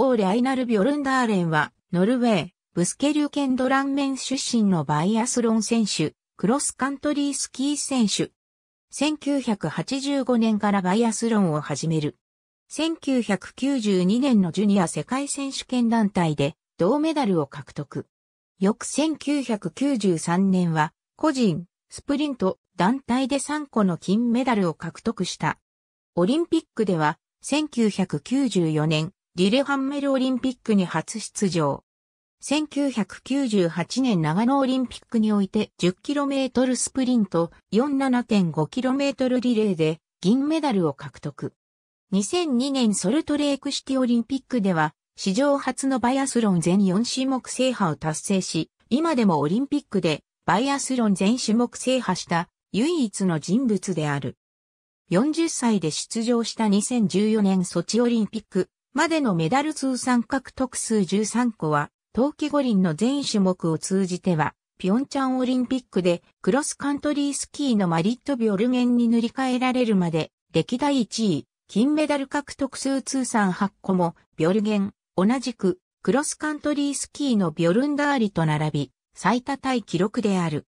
オーレアイナル・ビョルンダーレンは、ノルウェー、ブスケリュケンドランメン出身のバイアスロン選手、クロスカントリースキー選手。1985年からバイアスロンを始める。1992年のジュニア世界選手権団体で銅メダルを獲得。翌1993年は個人、スプリント、団体で3個の金メダルを獲得した。オリンピックでは1994年リレハンメルオリンピックに初出場。1998年長野オリンピックにおいて 10km スプリント 47.5km リレーで銀メダルを獲得。2002年ソルトレークシティオリンピックでは史上初のバイアスロン全4種目制覇を達成し、今でもオリンピックでバイアスロン全種目制覇した唯一の人物である。40歳で出場した2014年ソチオリンピックまでのメダル通算獲得数13個は、冬季五輪の全種目を通じては、ピョンチャンオリンピックでクロスカントリースキーのマリット・ビョルゲンに塗り替えられるまで、歴代1位、金メダル獲得数通算8個も、ビョルゲン、同じく、クロスカントリースキーのビョルンダーリと並び、最多タイ記録である。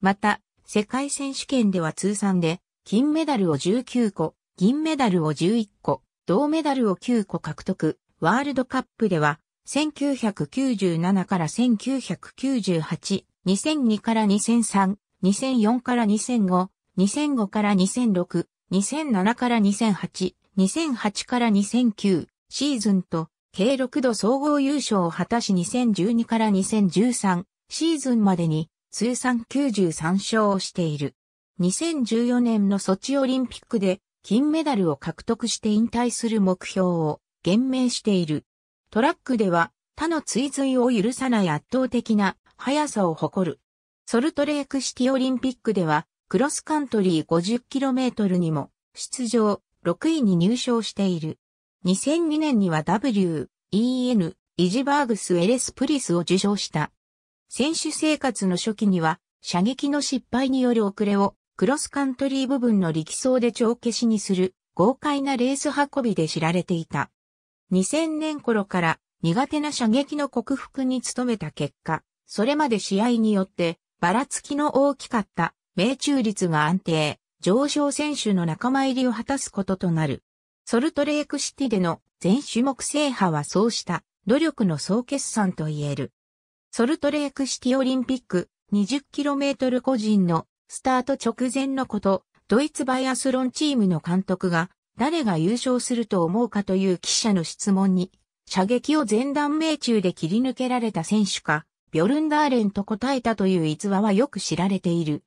また、世界選手権では通算で、金メダルを19個、銀メダルを11個、銅メダルを9個獲得。ワールドカップでは、1997から1998、2002から2003、2004から2005、2005から2006、2007から2008、2008から2009シーズンと、計6度総合優勝を果たし2012から2013シーズンまでに通算93勝をしている。2014年のソチオリンピックで金メダルを獲得して引退する目標を言明している。トラックでは他の追随を許さない圧倒的な速さを誇る。ソルトレークシティオリンピックではクロスカントリー 50km にも出場、6位に入賞している。2002年には W、EN、イジバーグス・エレス・プリスを受賞した。選手生活の初期には射撃の失敗による遅れをクロスカントリー部分の力走で帳消しにする豪快なレース運びで知られていた。2000年頃から苦手な射撃の克服に努めた結果、それまで試合によってばらつきの大きかった命中率が安定、上昇選手の仲間入りを果たすこととなる。ソルトレークシティでの全種目制覇はそうした努力の総決算と言える。ソルトレークシティオリンピック 20km 個人のスタート直前のこと、ドイツバイアスロンチームの監督が、誰が優勝すると思うかという記者の質問に、射撃を前段命中で切り抜けられた選手か、ビョルンダーレンと答えたという逸話はよく知られている。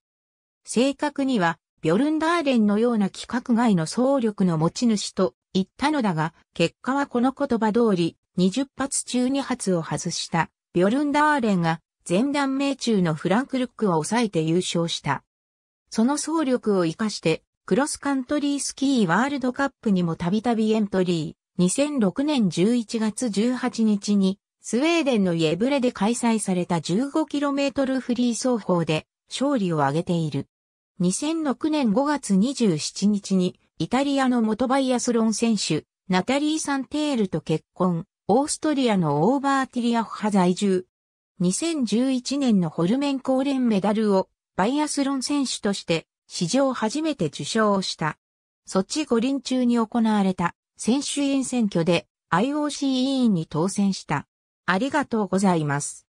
正確には、ビョルンダーレンのような規格外の総力の持ち主と言ったのだが、結果はこの言葉通り、20発中2発を外した、ビョルンダーレンが、前段命中のフランクルックを抑えて優勝した。その総力を活かして、クロスカントリースキーワールドカップにもたびたびエントリー。2006年11月18日に、スウェーデンのイエブレで開催された 15km フリー走法で勝利を挙げている。2006年5月27日に、イタリアの元バイアスロン選手、ナタリー・サンテールと結婚、オーストリアのオーバーティリアフ派在住。2011年のホルメンコーレンメダルをバイアスロン選手として史上初めて受賞をした。ソチ五輪中に行われた選手委員選挙で IOC 委員に当選した。ありがとうございます。